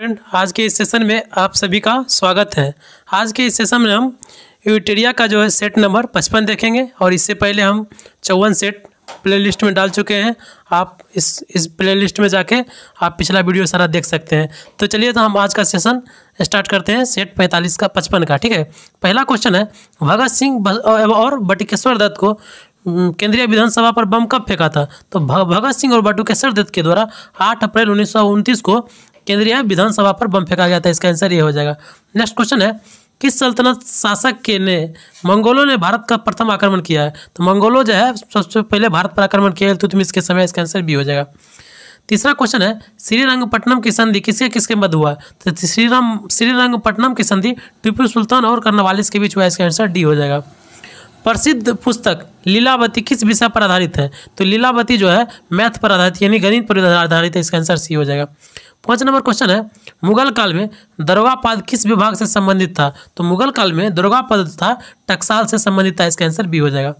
friend आज के इस सेशन में आप सभी का स्वागत है आज के इस सेशन में हम यूटेरिया का जो है सेट नंबर पचपन देखेंगे और इससे पहले हम चौवन सेट प्लेलिस्ट में डाल चुके हैं आप इस इस प्लेलिस्ट में जाके आप पिछला वीडियो सारा देख सकते हैं तो चलिए तो हम आज का सेशन स्टार्ट करते हैं सेट पैंतालीस का पचपन का ठीक है पहला क्वेश्चन है भगत सिंह और बटुकेश्वर दत्त को केंद्रीय विधानसभा पर बम कब फेंका था तो भगत सिंह और बटुकेश्वर दत्त के द्वारा 8 अप्रैल उन्नीस को केंद्रीय विधानसभा पर बम फेंका गया था इसका आंसर ये हो जाएगा नेक्स्ट क्वेश्चन है किस सल्तनत शासक के ने मंगोलों ने भारत का प्रथम आक्रमण किया है तो मंगोलों जो है सबसे पहले भारत पर आक्रमण किया तुतमिस के समय इसका आंसर भी हो जाएगा तीसरा क्वेश्चन है श्रीरंगपट्टनम की संधि किसके किसके मध्य हुआ तो श्रीराम श्रीरंगपट्टनम की संधि टिपू सुल्तान और कर्नवालिस के बीच हुआ इसका आंसर डी हो जाएगा प्रसिद्ध पुस्तक लीलावती किस विषय पर आधारित है तो लीलावती जो है मैथ पर आधारित यानी गणित पर आधारित है इसका आंसर सी हो जाएगा पाँच नंबर क्वेश्चन है मुगल काल में दरोगापद किस विभाग से संबंधित था तो मुगल काल में दरोगापद था टकसाल से संबंधित था इसका आंसर बी हो जाएगा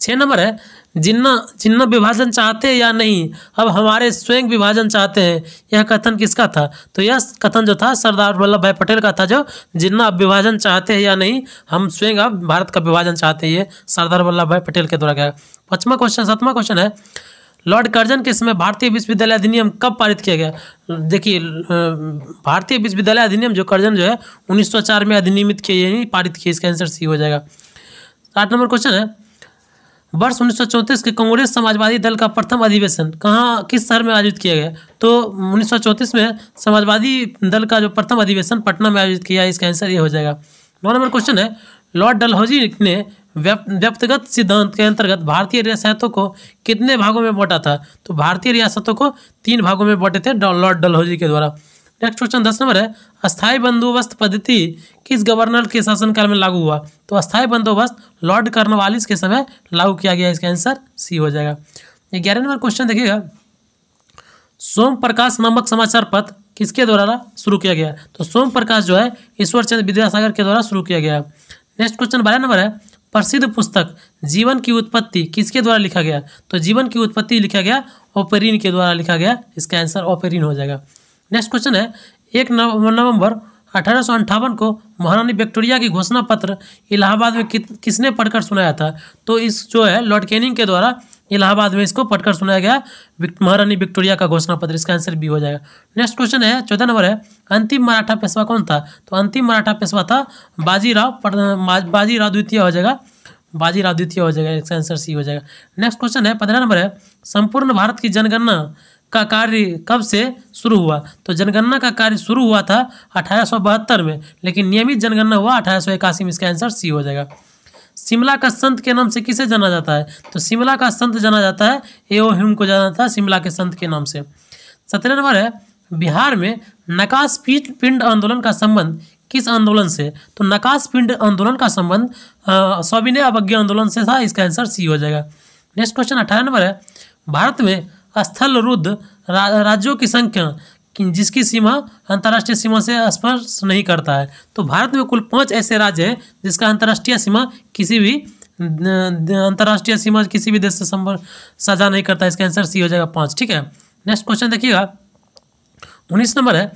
छः नंबर है जिन्ना जिन्ना विभाजन चाहते हैं या नहीं अब हमारे स्वयं विभाजन चाहते हैं यह कथन किसका था तो यह कथन जो था सरदार वल्लभ भाई पटेल का था जो जिन्ना अब विभाजन चाहते हैं या नहीं हम स्वयं अब भारत का विभाजन चाहते हैं ये सरदार वल्लभ भाई पटेल के द्वारा गया पाँचवा क्वेश्चन सातवां क्वेश्चन है लॉर्ड कर्जन के समय भारतीय विश्वविद्यालय अधिनियम कब पारित किया गया देखिए भारतीय विश्वविद्यालय अधिनियम जो कर्जन जो है 1904 में अधिनियमित किया यानी पारित किया इसका आंसर सी हो जाएगा आठ नंबर क्वेश्चन है वर्ष उन्नीस के कांग्रेस समाजवादी दल का प्रथम अधिवेशन कहाँ किस शहर में आयोजित किया गया तो उन्नीस में समाजवादी दल का जो प्रथम अधिवेशन पटना में आयोजित किया इसका आंसर ये हो जाएगा नौ नंबर क्वेश्चन है लॉर्ड डलहौजी ने व्यक्तिगत सिद्धांत के अंतर्गत भारतीय रियासतों को कितने भागों में बांटा था तो भारतीय रियासतों को तीन भागों में बांटे थे लॉर्ड डलहौजी के द्वारा नेक्स्ट क्वेश्चन दस नंबर है अस्थायी बंदोबस्त पद्धति किस गवर्नर के शासनकाल में लागू हुआ तो अस्थायी बंदोबस्त लॉर्ड कर्नवालिस के समय लागू किया गया इसका आंसर सी हो जाएगा ग्यारह नंबर क्वेश्चन देखिएगा सोम प्रकाश नामक समाचार पत्र किसके द्वारा शुरू किया गया तो सोम प्रकाश जो है ईश्वर चंद्र विद्यासागर के द्वारा शुरू किया गया नेक्स्ट क्वेश्चन बारह नंबर है प्रसिद्ध पुस्तक जीवन की उत्पत्ति किसके द्वारा लिखा गया तो जीवन की उत्पत्ति लिखा गया ओपेरिन के द्वारा लिखा गया इसका आंसर ओपेरिन हो जाएगा नेक्स्ट क्वेश्चन है एक नवंबर अठारह को महारानी विक्टोरिया की घोषणा पत्र इलाहाबाद में कि, किसने पढ़कर सुनाया था तो इस जो है लॉर्ड कैनिंग के द्वारा इलाहाबाद में इसको पढ़कर सुनाया गया महारानी विक्टोरिया का घोषणा पत्र इसका आंसर बी हो जाएगा नेक्स्ट क्वेश्चन है चौदह नंबर है अंतिम मराठा पेशवा कौन था तो अंतिम मराठा पेशवा था बाजीराव बाजीराव द्वितीय हो जाएगा बाजीराव द्वितीय हो जाएगा इसका आंसर सी हो जाएगा नेक्स्ट क्वेश्चन है पंद्रह नंबर है संपूर्ण भारत की जनगणना का कार्य कब से शुरू हुआ तो जनगणना का कार्य शुरू हुआ था अठारह में लेकिन नियमित जनगणना हुआ अठारह में इसका आंसर सी हो जाएगा शिमला का संत के नाम से किसे जाना जाता है तो शिमला का संत जाना जाता है ए ओ ह्यूम को जाना जाता है शिमला के संत के नाम से सत्रह नंबर है बिहार में नकाश पिंड आंदोलन का संबंध किस आंदोलन से तो नकाश पिंड आंदोलन का संबंध स्विनय अवज्ञा आंदोलन से था इसका आंसर सी हो जाएगा नेक्स्ट क्वेश्चन अठारह नंबर है भारत में स्थल रुद्ध रा, राज्यों की संख्या जिसकी सीमा अंतर्राष्ट्रीय सीमा से स्पर्श नहीं करता है तो भारत में कुल पाँच ऐसे राज्य हैं जिसका अंतर्राष्ट्रीय सीमा किसी भी अंतर्राष्ट्रीय सीमा किसी भी देश से संपर्क साझा नहीं करता इसका आंसर सी हो जाएगा पाँच ठीक है नेक्स्ट क्वेश्चन देखिएगा उन्नीस नंबर है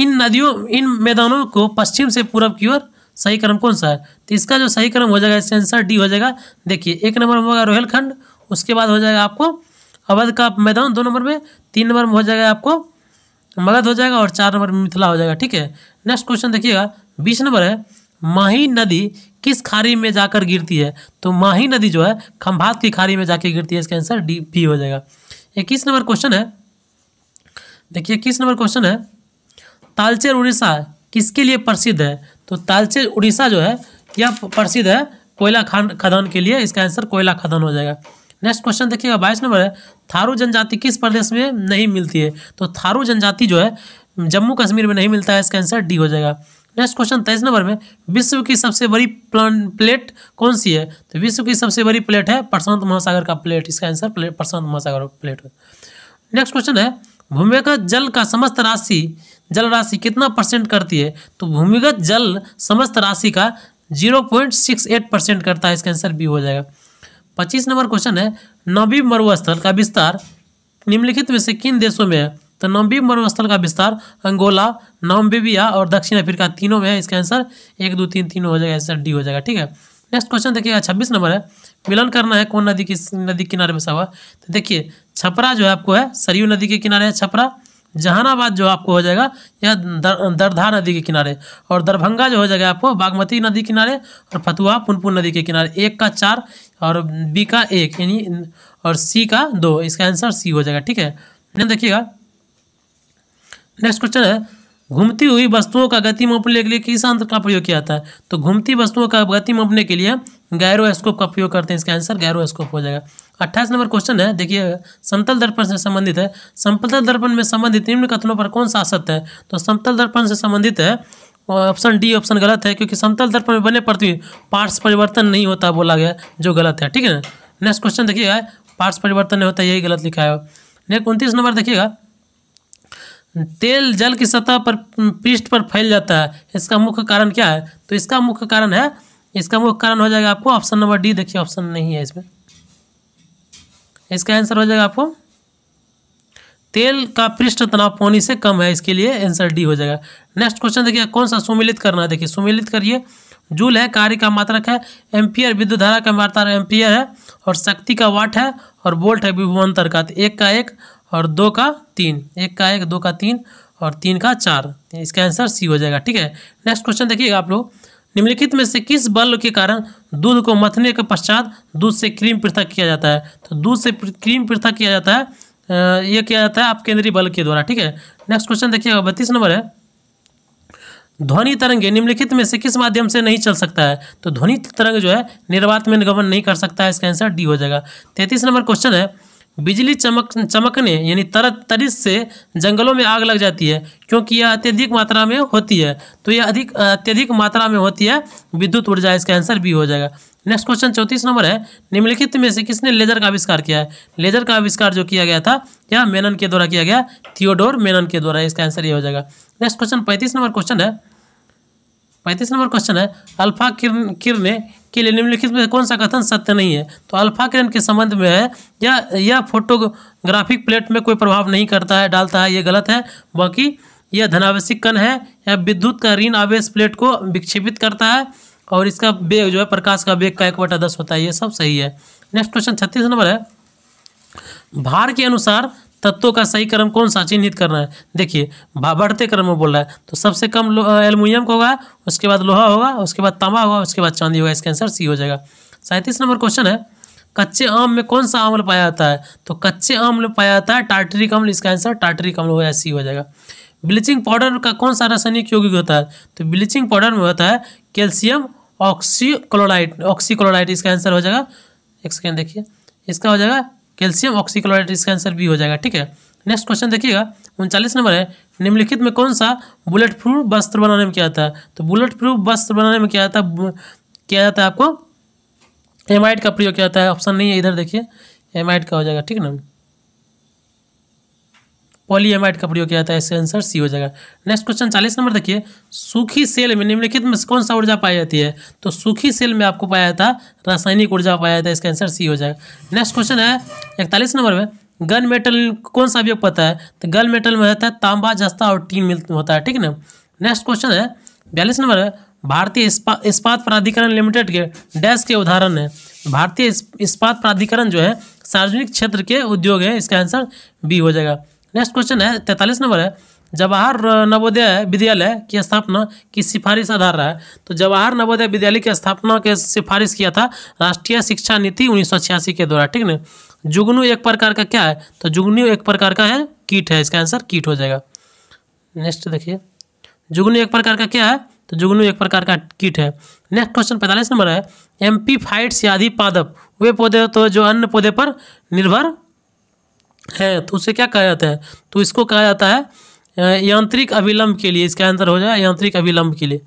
इन नदियों इन मैदानों को पश्चिम से पूर्व की ओर सही क्रम कौन सा है तो इसका जो सही क्रम हो जाएगा इसका आंसर डी हो जाएगा देखिए एक नंबर में होगा रोहेलखंड उसके बाद हो जाएगा आपको अवध का मैदान दो नंबर में तीन नंबर में हो जाएगा आपको मगध हो जाएगा और चार नंबर मिथिला हो जाएगा ठीक है नेक्स्ट क्वेश्चन देखिएगा बीस नंबर है माही नदी किस खाड़ी में जाकर गिरती है तो माही नदी जो है खम्भात की खाड़ी में जाकर गिरती है इसका आंसर डी बी हो जाएगा इक्कीस नंबर क्वेश्चन है देखिए इक्कीस नंबर क्वेश्चन है तालचेर उड़ीसा किसके लिए प्रसिद्ध है तो तालचेर उड़ीसा जो है यह प्रसिद्ध है कोयला खान खदान के लिए इसका आंसर कोयला खदान हो जाएगा नेक्स्ट क्वेश्चन देखिएगा बाईस नंबर है थारू जनजाति किस प्रदेश में नहीं मिलती है तो थारू जनजाति जो है जम्मू कश्मीर में नहीं मिलता है इसका आंसर डी हो जाएगा नेक्स्ट क्वेश्चन तेईस नंबर में विश्व की सबसे बड़ी प्लेट कौन सी है तो विश्व की सबसे बड़ी प्लेट है प्रशांत महासागर का प्लेट इसका आंसर प्रशांत महासागर प्लेट नेक्स्ट क्वेश्चन है भूमिगत जल का समस्त राशि जल राशि कितना परसेंट करती है तो भूमिगत जल समस्त राशि का zero point six eight percent करता है इसका आंसर बी हो जाएगा पच्चीस नंबर क्वेश्चन है नबी मरुस्थल का विस्तार निम्नलिखित में से किन देशों में है तो नम्बीब मरुस्थल का विस्तार अंगोला नाम्बिबिया और दक्षिण अफ्रीका तीनों में है इसका आंसर एक दो तीन तीनों हो जाएगा आंसर डी हो जाएगा ठीक है नेक्स्ट क्वेश्चन देखिएगा छब्बीस नंबर है मिलन करना है कौन नदी किस नदी किनारे बसा हुआ तो देखिए छपरा जो है आपको है सरयू नदी के किनारे है छपरा जहानाबाद जो आपको हो जाएगा यह दर, दरधा नदी के किनारे और दरभंगा जो हो जाएगा आपको बागमती नदी किनारे और फतुहा पुनपुन नदी के किनारे एक का चार और बी का एक यानी और सी का दो इसका आंसर सी हो जाएगा ठीक है ध्यान देखिएगा नेक्स्ट क्वेश्चन है घूमती हुई वस्तुओं का गति मापने के लिए किस अंतर का प्रयोग किया जाता है तो घूमती वस्तुओं का गति मापने के लिए गैरोस्कोप का प्रयोग करते हैं इसका आंसर गैरोस्कोप हो जाएगा अट्ठाईस नंबर क्वेश्चन है देखिए समतल दर्पण से संबंधित है समतल दर्पण में संबंधित निम्न कथनों पर कौन सा असत्य है तो समतल दर्पण से संबंधित है ऑप्शन डी ऑप्शन गलत है क्योंकि समतल दर्पण में बने पृथ्वी पार्ट्स परिवर्तन नहीं होता बोला गया जो गलत है ठीक है नेक्स्ट क्वेश्चन देखिएगा पार्श्व परिवर्तन नहीं होता यही गलत लिखा है नेक्स्ट उनतीस नंबर देखिएगा तेल जल की सतह पर पृष्ठ पर फैल जाता है इसका मुख्य कारण क्या है तो इसका मुख्य कारण है इसका मुख्य कारण हो जाएगा आपको ऑप्शन नंबर डी देखिए ऑप्शन नहीं है इसमें इसका आंसर हो जाएगा आपको तेल का पृष्ठ तनाव पानी से कम है इसके लिए आंसर डी हो जाएगा नेक्स्ट क्वेश्चन देखिए कौन सा सुमिलित करना है देखिए सुमिलित करिए जूल है कार्य का मात्रक है एम्पियर विद्युत धारा का मात्रा एम्पियर है और शक्ति का वाट है और बोल्ट है विभुवंतर का तो एक का एक और दो का तीन एक का एक दो का तीन और तीन का चार इसका आंसर सी हो जाएगा ठीक है नेक्स्ट क्वेश्चन देखिएगा आप लोग निम्नलिखित में से किस बल के कारण दूध को मथने के पश्चात दूध से क्रीम पृथक किया जाता है तो दूध से क्रीम पृथक किया जाता है ये किया जाता है आप केंद्रीय बल के द्वारा ठीक है नेक्स्ट क्वेश्चन देखिएगा बत्तीस नंबर है ध्वनि तरंगे निम्नलिखित में से किस माध्यम से नहीं चल सकता है तो ध्वनि तरंग जो है निर्वात में निगमन नहीं कर सकता है इसका आंसर डी हो जाएगा तैंतीस नंबर क्वेश्चन है बिजली चमक चमकने यानी तरत तरिस से जंगलों में आग लग जाती है क्योंकि यह अत्यधिक मात्रा में होती है तो यह अधिक अत्यधिक मात्रा में होती है विद्युत ऊर्जा इसका आंसर बी हो जाएगा नेक्स्ट क्वेश्चन चौंतीस नंबर है निम्नलिखित में से किसने लेजर का आविष्कार किया है लेजर का आविष्कार जो किया गया था या मेनन के द्वारा किया गया थियोडोर मेनन के द्वारा इसका आंसर ये हो जाएगा नेक्स्ट क्वेश्चन पैंतीस नंबर क्वेश्चन है पैंतीस नंबर क्वेश्चन है अल्फा किरण किरण के लिए निम्नलिखित में कौन सा कथन सत्य नहीं है तो अल्फा किरण के संबंध में है या यह फोटोग्राफिक प्लेट में कोई प्रभाव नहीं करता है डालता है ये गलत है बाकी यह धनावश्यक कण है या विद्युत का ऋण आवेश प्लेट को विक्षेपित करता है और इसका बेग जो है प्रकाश का बेग का एक बटा दस होता है ये सब सही है नेक्स्ट क्वेश्चन छत्तीस नंबर है भार के अनुसार तत्वों का सही क्रम कौन सा चिन्हित करना है देखिए बढ़ते क्रम में बोल रहा है तो सबसे कम एलुमिनियम का होगा उसके बाद लोहा होगा उसके बाद तांबा होगा उसके बाद चांदी होगा इसका आंसर सी हो जाएगा सैंतीस नंबर क्वेश्चन है कच्चे आम में कौन सा अम्ल पाया जाता है तो कच्चे आम में पाया जाता है टार्टरिक अम्ल इसका आंसर टार्टरिक अम्ल हो या सी हो जाएगा ब्लीचिंग पाउडर का कौन सा रासायनिक यौगिक होता है तो ब्लीचिंग पाउडर में होता है कैल्शियम ऑक्सीक्लोराइड ऑक्सीक्लोराइड इसका आंसर हो जाएगा एक सेकेंड देखिए इसका हो जाएगा कैल्शियम ऑक्सीक्लोराइड इसका आंसर भी हो जाएगा ठीक है नेक्स्ट क्वेश्चन देखिएगा उनचालीस नंबर है निम्नलिखित में कौन सा बुलेट प्रूफ वस्त्र बनाने में क्या आता है तो बुलेट प्रूफ वस्त्र बनाने में क्या आता है किया जाता है आपको एमाइड का प्रयोग किया जाता है ऑप्शन नहीं है इधर देखिए एमाइड का हो जाएगा ठीक है ना पॉलीएमाइड का प्रयोग किया जाता है इसका आंसर सी हो जाएगा नेक्स्ट क्वेश्चन चालीस नंबर देखिए सूखी सेल में निम्नलिखित में कौन सा ऊर्जा पाई जाती है तो सूखी सेल में आपको पाया जाता रासायनिक ऊर्जा पाया जाता है इसका आंसर सी हो जाएगा नेक्स्ट क्वेश्चन है इकतालीस नंबर में गन मेटल कौन सा अभियोग पता है तो गन मेटल में रहता है तांबा जस्ता और टीन मिल होता है ठीक है ना नेक्स्ट क्वेश्चन है बयालीस नंबर है भारतीय इस्पात प्राधिकरण लिमिटेड के डैश के उदाहरण है भारतीय इस्पात प्राधिकरण जो है सार्वजनिक क्षेत्र के उद्योग है इसका आंसर बी हो जाएगा नेक्स्ट क्वेश्चन है तैंतालीस नंबर है जवाहर नवोदय विद्यालय की स्थापना की सिफारिश आधार रहा है तो जवाहर नवोदय विद्यालय की स्थापना के सिफारिश किया था राष्ट्रीय शिक्षा नीति उन्नीस के द्वारा ठीक है जुगनू एक प्रकार का क्या है तो जुगनू एक प्रकार का है कीट है इसका आंसर कीट हो जाएगा नेक्स्ट देखिए जुगनू एक प्रकार का क्या है तो जुगनू एक प्रकार का कीट है नेक्स्ट क्वेश्चन पैंतालीस नंबर है एम्पी फाइट्स आदि पादप वे पौधे तो जो अन्य पौधे पर निर्भर है तो उसे क्या कहा जाता है तो इसको कहा जाता है यांत्रिक अविलंब के लिए इसका आंसर हो जाए यांत्रिक अविलंब के लिए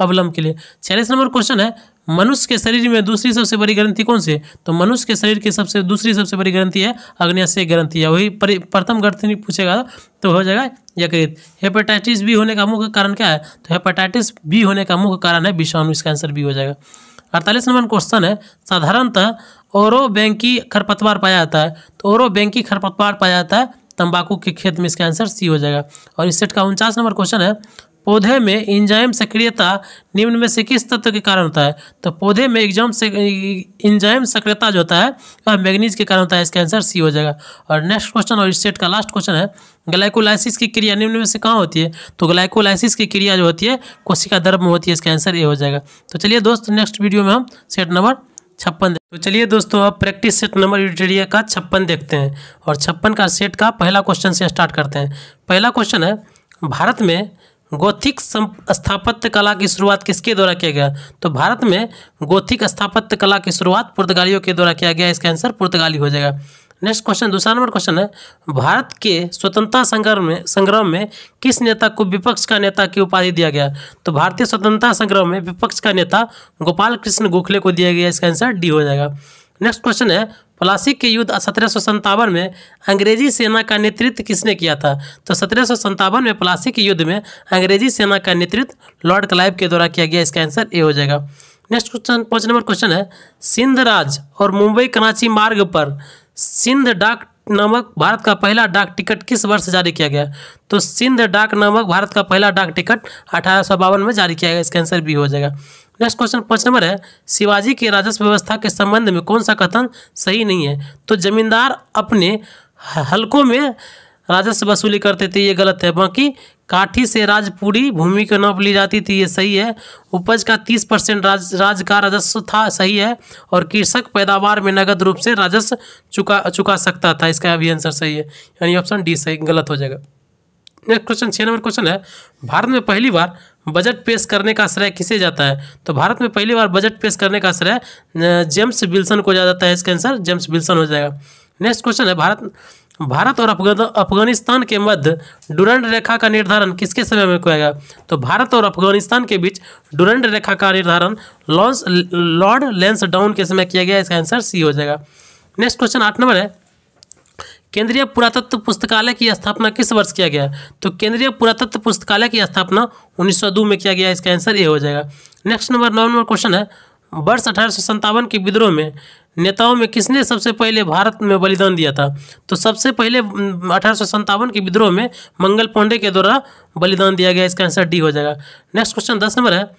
अवलंब के लिए छियालीस नंबर क्वेश्चन है मनुष्य के शरीर में दूसरी सबसे बड़ी ग्रंथि कौन सी है तो मनुष्य के शरीर की सबसे दूसरी सबसे बड़ी ग्रंथि है अग्नियाशय ग्रंथि है वही प्रथम ग्रंथि पूछेगा तो हो जाएगा यकृत हेपेटाइटिस बी होने का मुख्य कारण क्या है तो हेपेटाइटिस बी होने का मुख्य कारण है विषाणु इसका आंसर बी हो जाएगा अड़तालीस नंबर क्वेश्चन है साधारणतः ओरो बैंकी खरपतवार पाया जाता है तो ओरो बैंकी खरपतवार पाया जाता है तंबाकू के खेत में इसका आंसर सी हो जाएगा और इस सेट का उनचास नंबर क्वेश्चन है पौधे में इंजाइम सक्रियता निम्न में से किस तत्व के कारण होता है तो पौधे में एग्जाम से इंजाइम सक्रियता जो होता है वह मैग्नीज के कारण होता है इसका आंसर सी हो जाएगा और नेक्स्ट क्वेश्चन और इस सेट का लास्ट क्वेश्चन है ग्लाइकोलाइसिस की क्रिया निम्न में से कहाँ होती है तो ग्लाइकोलाइसिस की क्रिया जो होती है कोशिका दर्भ में होती है इसका आंसर ए हो जाएगा तो चलिए दोस्त नेक्स्ट वीडियो में हम सेट नंबर छप्पन तो चलिए दोस्तों अब प्रैक्टिस सेट नंबर यूटेरिया का छप्पन देखते हैं और छप्पन का सेट का पहला क्वेश्चन से स्टार्ट करते हैं पहला क्वेश्चन है भारत में गोथिक स्थापत्य कला की शुरुआत किसके द्वारा किया गया तो भारत में गोथिक स्थापत्य कला की शुरुआत पुर्तगालियों के द्वारा किया गया इसका आंसर पुर्तगाली हो जाएगा नेक्स्ट क्वेश्चन दूसरा नंबर क्वेश्चन है भारत के स्वतंत्रता संग्राम में संग्राम में किस नेता को विपक्ष का नेता की उपाधि दिया गया तो भारतीय स्वतंत्रता संग्राम में विपक्ष का नेता गोपाल कृष्ण गोखले को दिया गया इसका आंसर डी हो जाएगा नेक्स्ट क्वेश्चन है प्लासिक के युद्ध सत्रह में अंग्रेजी सेना का नेतृत्व किसने किया था तो सत्रह में प्लासिक के युद्ध में अंग्रेजी सेना का नेतृत्व लॉर्ड क्लाइव के द्वारा किया गया इसका आंसर ए हो जाएगा नेक्स्ट क्वेश्चन पाँच नंबर क्वेश्चन है सिंध राज और मुंबई कराची मार्ग पर सिंध डाक नामक भारत का पहला डाक टिकट किस वर्ष जारी किया गया तो सिंध डाक नामक भारत का पहला डाक टिकट अठारह में जारी किया गया इसका आंसर भी हो जाएगा नेक्स्ट क्वेश्चन पाँच नंबर है शिवाजी की राजस्व व्यवस्था के संबंध में कौन सा कथन सही नहीं है तो जमींदार अपने हलकों में राजस्व वसूली करते थे ये गलत है बाकी काठी से राजपुरी भूमि के नाप ली जाती थी ये सही है उपज का तीस परसेंट राज राज का राजस्व था सही है और कृषक पैदावार में नगद रूप से राजस्व चुका चुका सकता था इसका भी आंसर सही है यानी ऑप्शन डी सही गलत हो जाएगा नेक्स्ट क्वेश्चन छः नंबर क्वेश्चन है भारत में पहली बार बजट पेश करने का श्रेय किसे जाता है तो भारत में पहली बार बजट पेश करने का श्रेय जेम्स विल्सन को जाता है इसका आंसर जेम्स विल्सन हो जाएगा नेक्स्ट क्वेश्चन है भारत भारत और अफगानिस्तान के मध्य डुरंड रेखा का निर्धारण किसके समय में किया गया तो भारत और अफगानिस्तान के बीच डुरंड रेखा का निर्धारण लॉन्स लॉर्ड लेंस डाउन के समय किया गया इसका आंसर सी हो जाएगा नेक्स्ट क्वेश्चन आठ नंबर है केंद्रीय पुरातत्व पुस्तकालय की स्थापना किस वर्ष किया गया तो केंद्रीय पुरातत्व पुस्तकालय की स्थापना 1902 में किया गया इसका आंसर ए हो जाएगा नेक्स्ट नंबर नौ नंबर क्वेश्चन है वर्ष अठारह के विद्रोह में नेताओं में किसने सबसे पहले भारत में बलिदान दिया था तो सबसे पहले अठारह के विद्रोह में मंगल पांडे के द्वारा बलिदान दिया गया इसका आंसर डी हो जाएगा नेक्स्ट क्वेश्चन दस नंबर है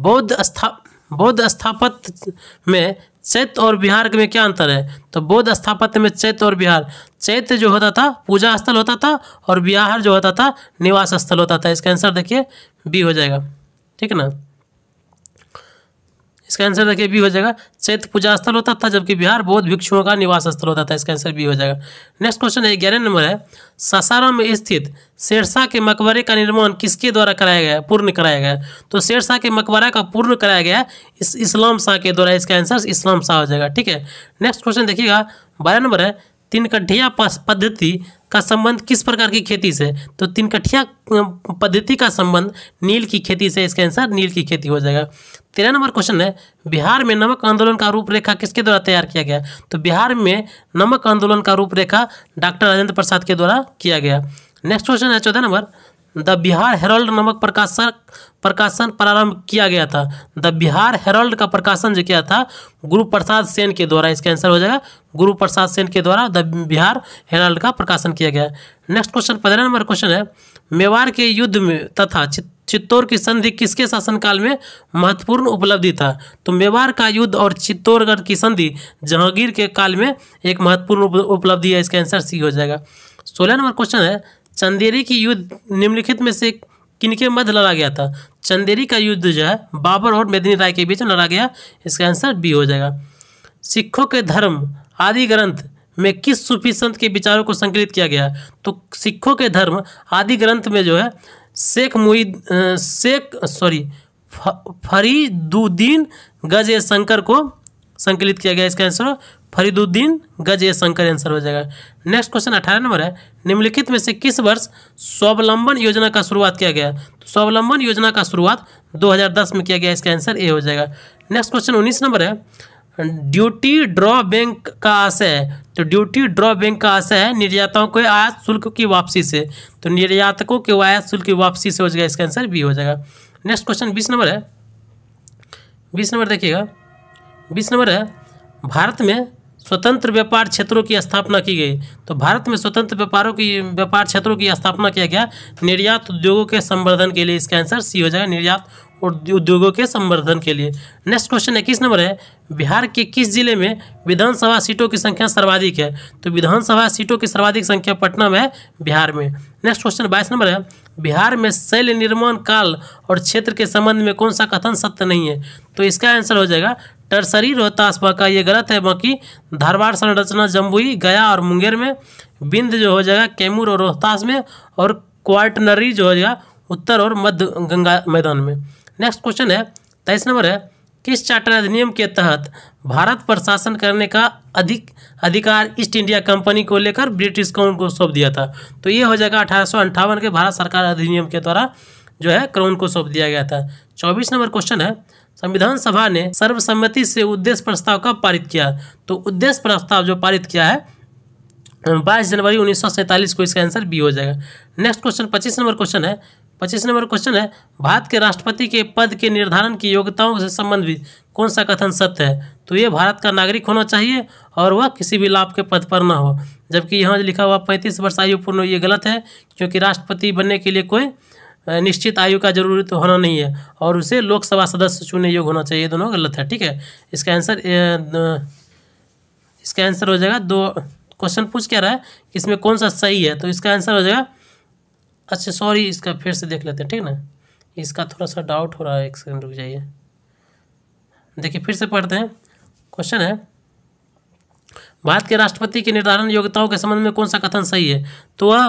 बौद्ध स्था बौद्ध स्थापत्य में चैत और बिहार में क्या अंतर है तो बौद्ध स्थापत्य में चैत और बिहार चैत जो होता था पूजा स्थल होता था और बिहार जो होता था निवास स्थल होता था इसका आंसर देखिए बी हो जाएगा ठीक है ना इसका आंसर देखिए बी हो जाएगा चैत पूजा स्थल होता था जबकि बिहार बौद्ध भिक्षुओं का निवास स्थल होता था इसका आंसर बी हो जाएगा नेक्स्ट क्वेश्चन है ग्यारह नंबर है सासाराम में स्थित शेरशाह के मकबरे का निर्माण किसके द्वारा कराया गया पूर्ण कराया गया तो शेरशाह के मकबरा का पूर्ण कराया गया इस इस्लाम शाह के द्वारा इसका आंसर इस्लाम शाह हो जाएगा ठीक है नेक्स्ट क्वेश्चन देखिएगा बारह नंबर है तिनकठिया पद्धति का संबंध किस प्रकार की खेती से तो तिनकठिया पद्धति का संबंध नील की खेती से इसका आंसर नील की खेती हो जाएगा तेरह नंबर क्वेश्चन है बिहार में नमक आंदोलन का रूपरेखा किसके द्वारा तैयार किया गया तो बिहार में नमक आंदोलन का रूपरेखा डॉक्टर राजेंद्र प्रसाद के द्वारा किया गया नेक्स्ट क्वेश्चन है चौदह नंबर द बिहार हेरल्ड नामक प्रकाशन प्रकाशन प्रारंभ किया गया था द बिहार हेराल्ड का प्रकाशन जो किया था गुरु प्रसाद सेन के द्वारा इसका आंसर हो जाएगा गुरु प्रसाद सेन के द्वारा द बिहार हेराल्ड का प्रकाशन किया गया नेक्स्ट क्वेश्चन पंद्रह नंबर क्वेश्चन है मेवाड़ के युद्ध में तथा चित्तौड़ की संधि किसके शासनकाल में महत्वपूर्ण उपलब्धि था तो मेवाड़ का युद्ध और चित्तौड़गढ़ की संधि जहांगीर के काल में एक महत्वपूर्ण उपलब्धि है इसका आंसर सी हो जाएगा सोलह नंबर क्वेश्चन है चंदेरी की युद्ध निम्नलिखित में से किनके मध्य लड़ा गया था चंदेरी का युद्ध जो है बाबर और मेदिनी राय के बीच में लड़ा गया इसका आंसर बी हो जाएगा सिखों के धर्म आदि ग्रंथ में किस सूफी संत के विचारों को संकलित किया गया तो सिखों के धर्म आदि ग्रंथ में जो है शेख मुहिद शेख सॉरी फरीदुद्दीन गज शंकर को संकलित किया गया इसका आंसर फरीदुद्दीन गज ए शंकर आंसर हो जाएगा नेक्स्ट क्वेश्चन अठारह नंबर है निम्नलिखित में से किस वर्ष स्वावलंबन योजना का शुरुआत किया गया तो स्वावलंबन योजना का शुरुआत 2010 में किया गया इसका आंसर ए हो जाएगा नेक्स्ट क्वेश्चन उन्नीस नंबर है ड्यूटी ड्रॉ बैंक का आशय है तो ड्यूटी ड्रॉ बैंक का आशय है निर्यातकों के आयात शुल्क की वापसी से तो निर्यातकों के आयात शुल्क की वापसी से हो जाएगा इसका आंसर बी हो जाएगा नेक्स्ट क्वेश्चन बीस नंबर है बीस नंबर देखिएगा बीस नंबर है भारत में स्वतंत्र व्यापार क्षेत्रों की स्थापना की गई तो भारत में स्वतंत्र व्यापारों की व्यापार क्षेत्रों की स्थापना किया गया निर्यात उद्योगों के संवर्धन के लिए इसका आंसर सी हो जाएगा निर्यात उद्योगों के संवर्धन के लिए नेक्स्ट क्वेश्चन इक्कीस नंबर है बिहार के किस जिले में विधानसभा सीटों की संख्या सर्वाधिक है तो विधानसभा सीटों की सर्वाधिक संख्या पटना में है बिहार में नेक्स्ट क्वेश्चन बाईस नंबर है बिहार में शैल निर्माण काल और क्षेत्र के संबंध में कौन सा कथन सत्य नहीं है तो इसका आंसर हो जाएगा टर्सरी रोहतास का ये गलत है बाकी धारवाड़ संरचना जम्बुई गया और मुंगेर में बिंद जो हो जाएगा कैमूर और रोहतास में और क्वार्टनरी जो हो जाएगा उत्तर और मध्य गंगा मैदान में नेक्स्ट क्वेश्चन है तेईस नंबर है किस चार्टर अधिनियम के तहत भारत पर शासन करने का अधिक अधिकार ईस्ट इंडिया कंपनी को लेकर ब्रिटिश को सौंप दिया था तो ये हो जाएगा अठारह के भारत सरकार अधिनियम के द्वारा जो है क्राउन को सौंप दिया गया था चौबीस नंबर क्वेश्चन है संविधान सभा ने सर्वसम्मति से उद्देश्य प्रस्ताव कब पारित किया तो उद्देश्य प्रस्ताव जो पारित किया है बाईस जनवरी उन्नीस को इसका आंसर बी हो जाएगा नेक्स्ट क्वेश्चन पच्चीस नंबर क्वेश्चन है पच्चीस नंबर क्वेश्चन है भारत के राष्ट्रपति के पद के निर्धारण की योग्यताओं से संबंधित कौन सा कथन सत्य है तो ये भारत का नागरिक होना चाहिए और वह किसी भी लाभ के पद पर ना हो जबकि यहाँ लिखा हुआ पैंतीस वर्ष आयु पूर्ण ये गलत है क्योंकि राष्ट्रपति बनने के लिए कोई निश्चित आयु का जरूरी तो होना नहीं है और उसे लोकसभा सदस्य चुनने योग्य होना चाहिए दोनों गलत है ठीक है इसका आंसर इसका आंसर हो जाएगा दो क्वेश्चन पूछ क्या रहा है कि इसमें कौन सा सही है तो इसका आंसर हो जाएगा अच्छा सॉरी इसका फिर से देख लेते हैं ठीक ना इसका थोड़ा सा डाउट हो रहा है एक सेकेंड रुक जाइए देखिए फिर से पढ़ते हैं क्वेश्चन है भारत के राष्ट्रपति के निर्धारण योग्यताओं के संबंध में कौन सा कथन सही है तो वह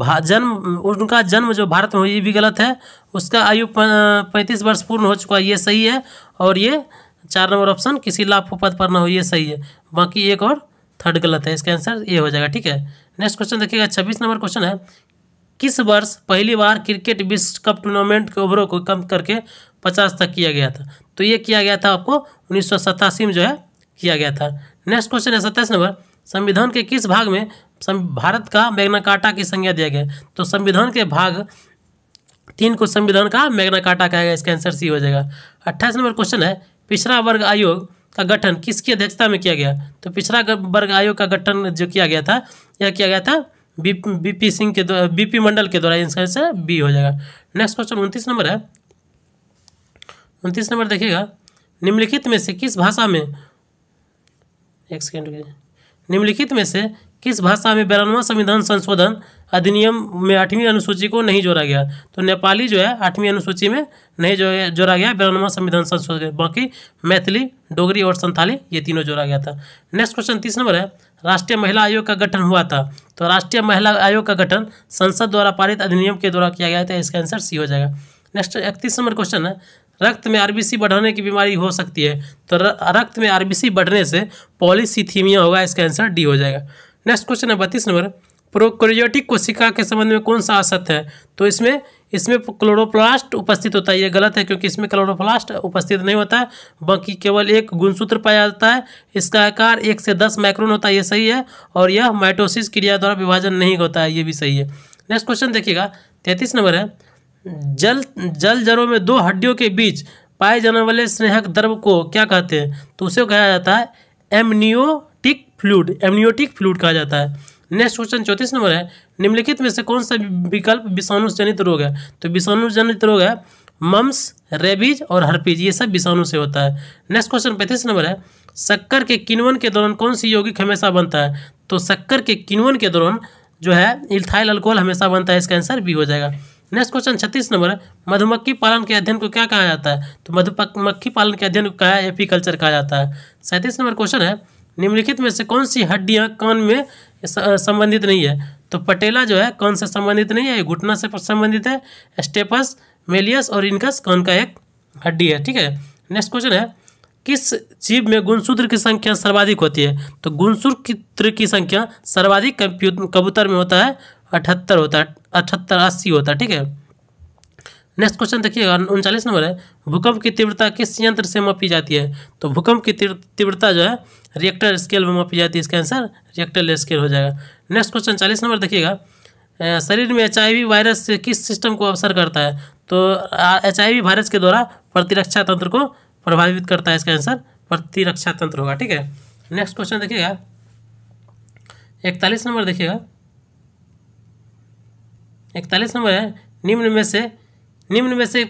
जन्म उनका जन्म जो भारत में हुई ये भी गलत है उसका आयु पैंतीस वर्ष पूर्ण हो चुका है ये सही है और ये चार नंबर ऑप्शन किसी लाभ को पद पर ना हो ये सही है बाकी एक और थर्ड गलत है इसका आंसर ये हो जाएगा ठीक है नेक्स्ट क्वेश्चन देखिएगा छब्बीस नंबर क्वेश्चन है किस वर्ष पहली बार क्रिकेट विश्व कप टूर्नामेंट के ओवरों को कम करके पचास तक किया गया था तो ये किया गया था आपको उन्नीस में जो है किया गया था नेक्स्ट क्वेश्चन है सत्ताईस नंबर संविधान के किस भाग में भारत का मैग्ना काटा की संज्ञा दिया गया तो संविधान के भाग तीन को संविधान का मैग्ना कहा गया इसका आंसर सी हो जाएगा अट्ठाईस नंबर क्वेश्चन है पिछड़ा वर्ग आयोग का गठन किसकी अध्यक्षता में किया गया तो पिछड़ा वर्ग आयोग का गठन जो किया गया था यह किया गया था बी बी पी सिंह के द्वारा बी पी मंडल के द्वारा इसका आंसर बी हो जाएगा नेक्स्ट क्वेश्चन उनतीस नंबर है उनतीस नंबर देखिएगा निम्नलिखित में से किस भाषा में एक सेकेंड निम्नलिखित में से किस भाषा में बयानवा संविधान संशोधन अधिनियम में आठवीं अनुसूची को नहीं जोड़ा गया तो नेपाली जो है आठवीं अनुसूची में नहीं जो जोड़ा गया बयानवा संविधान संशोधन बाकी मैथिली डोगरी और संथाली ये तीनों जोड़ा गया था नेक्स्ट क्वेश्चन तीस नंबर है राष्ट्रीय महिला आयोग का गठन हुआ था तो राष्ट्रीय महिला आयोग का गठन संसद द्वारा पारित अधिनियम के द्वारा किया गया था इसका आंसर सी हो जाएगा नेक्स्ट इकतीस नंबर क्वेश्चन है रक्त में आरबीसी बढ़ाने की बीमारी हो सकती है तो रक्त में आरबीसी बढ़ने से पॉलीसीथीमिया होगा इसका आंसर डी हो जाएगा नेक्स्ट क्वेश्चन है बत्तीस नंबर प्रोक्रियोटिक कोशिका के संबंध में कौन सा असत्य है तो इसमें इसमें क्लोरोप्लास्ट उपस्थित होता है ये गलत है क्योंकि इसमें क्लोरोप्लास्ट उपस्थित नहीं होता है बाकी केवल एक गुणसूत्र पाया जाता है इसका आकार एक से दस माइक्रोन होता है ये सही है और यह माइटोसिस क्रिया द्वारा विभाजन नहीं होता है ये भी सही है नेक्स्ट क्वेश्चन देखिएगा तैंतीस नंबर है जल जल जड़ों में दो हड्डियों के बीच पाए जाने वाले स्नेहक द्रव को क्या कहते हैं तो उसे कहा जाता है एमनियोटिक फ्लूड एमनियोटिक फ्लूड कहा जाता है नेक्स्ट क्वेश्चन चौंतीस नंबर है निम्नलिखित में से कौन सा विकल्प विषाणु जनित रोग है तो विषाणु जनित रोग है मम्स रेबीज और हर्पीज ये सब विषाणु से होता है नेक्स्ट क्वेश्चन पैंतीस नंबर है शक्कर के किनवन के दौरान कौन सी यौगिक हमेशा बनता है तो शक्कर के किनवन के दौरान जो है इल्थाइल अल्कोहल हमेशा बनता है इसका आंसर बी हो जाएगा नेक्स्ट क्वेश्चन छत्तीस नंबर मधुमक्खी पालन के अध्ययन को क्या कहा जाता है तो मधुमक्खी पालन के अध्ययन को है एपीकल्चर कहा जाता है सैंतीस नंबर क्वेश्चन है निम्नलिखित में से कौन सी हड्डियाँ कान में संबंधित नहीं है तो पटेला जो है कौन से संबंधित नहीं है घुटना से संबंधित है स्टेपस मेलियस और इनकस कौन का एक हड्डी है ठीक है नेक्स्ट क्वेश्चन है किस जीव में गुणसूत्र की संख्या सर्वाधिक होती है तो गुणसूत्र की संख्या सर्वाधिक कबूतर में होता है अठहत्तर होता है अठहत्तर अस्सी होता है ठीक है नेक्स्ट क्वेश्चन देखिएगा उनचालीस नंबर है भूकंप की तीव्रता किस यंत्र से मापी जाती है तो भूकंप की तीव्रता जो है रिएक्टर स्केल में मापी जाती है इसका आंसर रिएक्टर स्केल हो जाएगा नेक्स्ट क्वेश्चन चालीस नंबर देखिएगा शरीर में एच वायरस से किस सिस्टम को अवसर करता है तो एच वायरस के द्वारा प्रतिरक्षा तंत्र को प्रभावित करता है इसका आंसर प्रतिरक्षा तंत्र होगा ठीक है नेक्स्ट क्वेश्चन देखिएगा इकतालीस नंबर देखिएगा इकतालीस नंबर है निम्न में से निम्न में से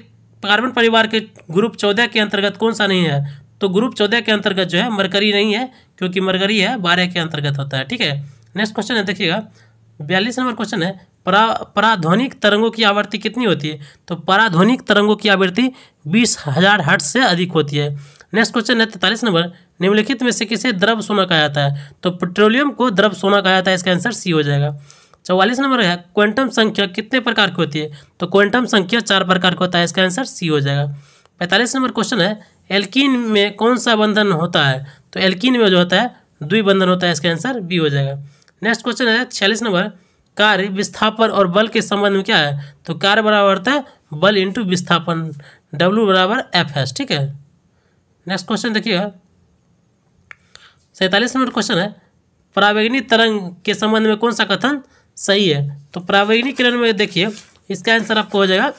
कार्बन परिवार के ग्रुप चौदह के अंतर्गत कौन सा नहीं है तो ग्रुप चौदह के अंतर्गत जो है मरकरी नहीं है क्योंकि मरकरी है बारह के अंतर्गत होता है ठीक है नेक्स्ट क्वेश्चन है देखिएगा बयालीस नंबर क्वेश्चन है परा पराध्वनिक तरंगों की आवृत्ति कितनी होती है तो पराध्वनिक तरंगों की आवृत्ति बीस हजार हट से अधिक होती है नेक्स्ट क्वेश्चन है तैंतालीस नंबर निम्नलिखित में से किसे द्रव सोना कहा जाता है तो पेट्रोलियम को द्रव सोना कहा जाता है इसका आंसर सी हो जाएगा चौवालीस नंबर है क्वांटम संख्या कितने प्रकार की होती है तो क्वांटम संख्या चार प्रकार का होता है इसका आंसर सी हो जाएगा पैंतालीस नंबर क्वेश्चन है एल्किन में कौन सा बंधन होता है तो एल्किन में जो होता है बंधन होता है इसका आंसर बी हो जाएगा नेक्स्ट क्वेश्चन है छियालीस नंबर कार्य विस्थापन और बल के संबंध में क्या है तो कार्य बराबर होता है बल इंटू विस्थापन डब्ल्यू बराबर एफ एस ठीक है नेक्स्ट क्वेश्चन देखिएगा सैंतालीस नंबर क्वेश्चन है प्रावेगनी तरंग के संबंध में कौन सा कथन सही है तो प्रावेगिक किरण में देखिए इसका आंसर आपको हो जाएगा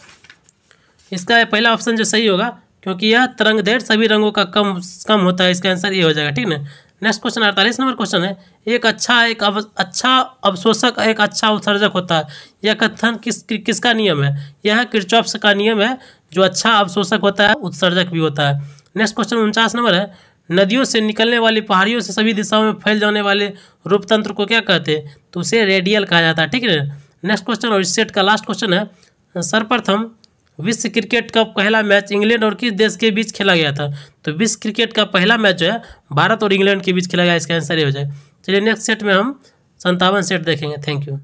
इसका पहला ऑप्शन जो सही होगा क्योंकि यह तरंग देर सभी रंगों का कम कम होता है इसका आंसर ये हो जाएगा ठीक है नेक्स्ट क्वेश्चन अड़तालीस नंबर क्वेश्चन है एक अच्छा एक अव, अच्छा अवशोषक एक अच्छा उत्सर्जक होता है यह कथन किस कि, किसका नियम है यह किरचॉप्स का नियम है जो अच्छा अवशोषक होता है उत्सर्जक भी होता है नेक्स्ट क्वेश्चन उनचास नंबर है नदियों से निकलने वाली पहाड़ियों से सभी दिशाओं में फैल जाने वाले रूपतंत्र को क्या कहते हैं तो उसे रेडियल कहा जाता है ठीक है नेक्स्ट क्वेश्चन और इस सेट का लास्ट क्वेश्चन है सर्वप्रथम विश्व क्रिकेट कप पहला मैच इंग्लैंड और किस देश के बीच खेला गया था तो विश्व क्रिकेट का पहला मैच जो है भारत और इंग्लैंड के बीच खेला गया इसका आंसर ये हो जाए चलिए नेक्स्ट सेट में हम संतावन सेट देखेंगे थैंक यू